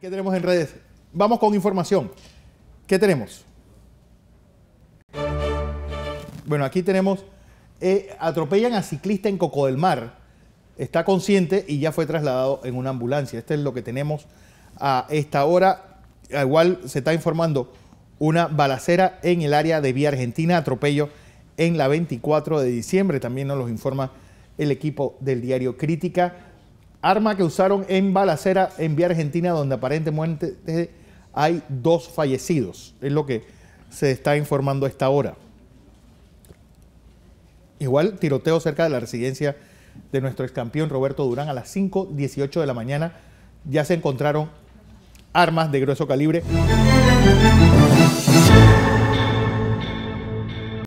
¿Qué tenemos en redes? Vamos con información. ¿Qué tenemos? Bueno, aquí tenemos, eh, atropellan a ciclista en Coco del Mar. Está consciente y ya fue trasladado en una ambulancia. Este es lo que tenemos a esta hora. Ah, igual se está informando una balacera en el área de Vía Argentina, atropello en la 24 de diciembre. También nos los informa el equipo del diario Crítica. Arma que usaron en balacera en vía Argentina, donde aparentemente hay dos fallecidos. Es lo que se está informando a esta hora. Igual, tiroteo cerca de la residencia de nuestro excampeón Roberto Durán a las 5.18 de la mañana. Ya se encontraron armas de grueso calibre.